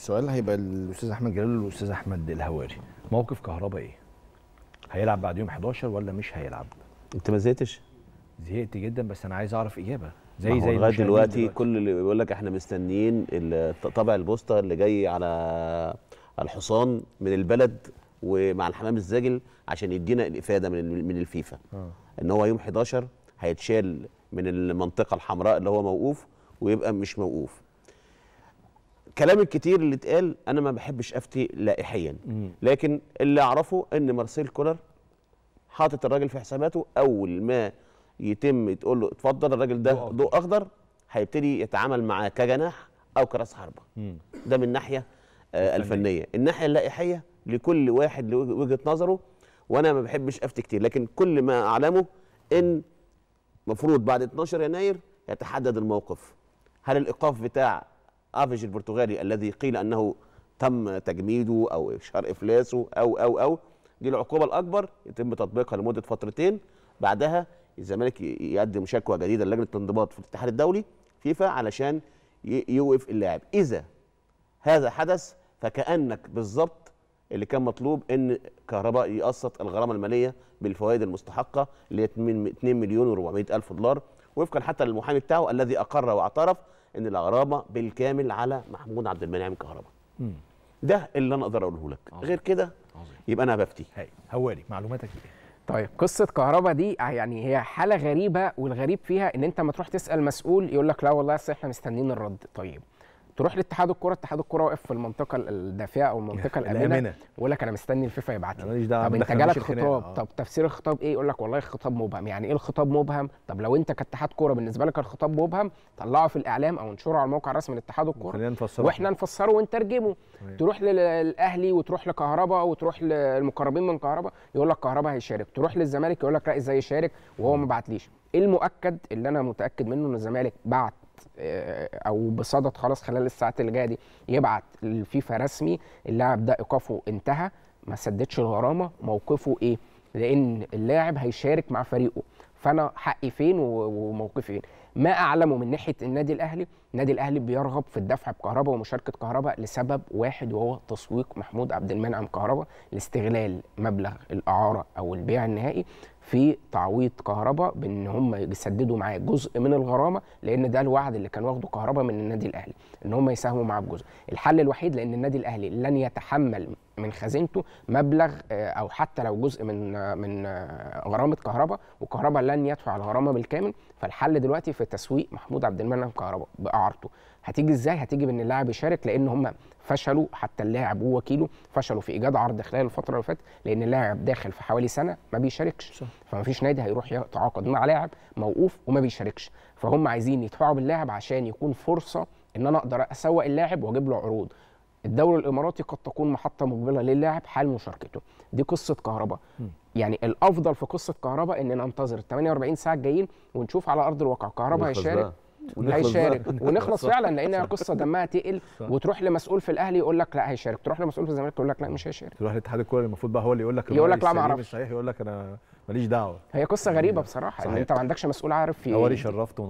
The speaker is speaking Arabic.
السؤال هيبقى للاستاذ احمد جلال والاستاذ احمد الهواري موقف كهربا ايه هيلعب بعد يوم 11 ولا مش هيلعب انت ما زهقتش زهقت جدا بس انا عايز اعرف اجابه زي زي لغايه دلوقتي, كل اللي بيقول لك احنا مستنيين طابع البوسطه اللي جاي على الحصان من البلد ومع الحمام الزاجل عشان يدينا الافاده من من الفيفا آه. ان هو يوم 11 هيتشال من المنطقه الحمراء اللي هو موقوف ويبقى مش موقوف الكلام الكتير اللي اتقال انا ما بحبش افتي لائحيا لكن اللي اعرفه ان مارسيل كولر حاطط الراجل في حساباته اول ما يتم تقول له اتفضل الراجل ده ضوء اخضر هيبتدي يتعامل معاه كجناح او كراس حربه ده من الناحيه آه الفنيه الناحيه اللائحيه لكل واحد لوجهه نظره وانا ما بحبش افتي كتير لكن كل ما اعلمه ان المفروض بعد 12 يناير يتحدد الموقف هل الايقاف بتاع افج البرتغالي الذي قيل انه تم تجميده او افشار افلاسه او او او دي العقوبه الاكبر يتم تطبيقها لمده فترتين بعدها الزمالك يقدم شكوى جديده للجنه الانضباط في الاتحاد الدولي فيفا علشان يوقف اللاعب اذا هذا حدث فكانك بالظبط اللي كان مطلوب ان كهرباء يقسط الغرامه الماليه بالفوائد المستحقه اللي هي 2 مليون و400 الف دولار وفقا حتى للمحامي بتاعه الذي اقر واعترف ان الغرامه بالكامل على محمود عبد المنعم كهربا ده اللي انا اقدر اقوله لك عظيم. غير كده يبقى انا بفتي هوالي معلوماتك ايه طيب قصه كهربا دي آه، يعني هي حاله غريبه والغريب فيها ان انت ما تروح تسال مسؤول يقول لك لا والله احنا مستنيين الرد طيب تروح لاتحاد الكره اتحاد الكره واقف في المنطقه الدافئه او المنطقه الامنه يقول لك انا مستني الفيفا يبعت لي طب انت جالك خطاب آه. طب تفسير الخطاب ايه يقول لك والله خطاب مبهم يعني ايه الخطاب مبهم طب لو انت كاتحاد كوره بالنسبه لك الخطاب مبهم طلعه في الاعلام او انشره على الموقع الرسمي لاتحاد الكوره واحنا نفسره ونترجمه أيوة. تروح للاهلي وتروح لكهرباء وتروح للمقربين من كهرباء يقول لك كهرباء هيشارك تروح للزمالك يقول لك لا ازاي يشارك وهو ما بعتليش إيه المؤكد اللي انا متاكد منه ان الزمالك بعت آه، او بصدد خلاص خلال الساعات اللي جايه دي يبعت الفيفا رسمي اللاعب ده ايقافه انتهى ما سددش الغرامه موقفه ايه لان اللاعب هيشارك مع فريقه فانا حقي فين وموقفي فين ما اعلمه من ناحيه النادي الاهلي النادي الاهلي بيرغب في الدفع بكهرباء ومشاركه كهرباء لسبب واحد وهو تسويق محمود عبد المنعم كهرباء لاستغلال مبلغ الاعاره او البيع النهائي في تعويض كهربا بان هم يسددوا معاه جزء من الغرامه لان ده الوعد اللي كان واخده كهربا من النادي الاهلي ان هم يساهموا معاه بجزء الحل الوحيد لان النادي الاهلي لن يتحمل من خزينته مبلغ آه، او حتى لو جزء من آه، من آه، غرامه كهربا وكهربا لن يدفع الغرامه بالكامل فالحل دلوقتي في تسويق محمود عبد المنعم كهربا باعارته هتيجي ازاي هتيجي بان اللاعب يشارك لان هم فشلوا حتى اللاعب ووكيله فشلوا في ايجاد عرض خلال الفتره اللي فاتت لان اللاعب داخل في حوالي سنه ما بيشاركش صح. فمفيش نادي هيروح يتعاقد مع لاعب موقوف وما بيشاركش فهم عايزين يدفعوا باللاعب عشان يكون فرصه ان انا اقدر اسوق اللاعب واجيب له عروض الدوري الاماراتي قد تكون محطه مقبله للاعب حال مشاركته دي قصه كهرباء يعني الافضل في قصه كهرباء ان ننتظر ال 48 ساعه الجايين ونشوف على ارض الواقع كهرباء هيشارك هيشارك ونخلص فعلا لان القصه دمها تقل وتروح لمسؤول في الاهلي يقول لك لا هيشارك تروح لمسؤول في الزمالك يقول لك لا مش هيشارك تروح لاتحاد الكوره المفروض بقى هو اللي يقول لك يقول لك لا معرفش مش صحيح يقول لك انا ماليش دعوه هي قصه غريبه بصراحه صحيح. ان انت ما عندكش مسؤول عارف في هو اللي شرفته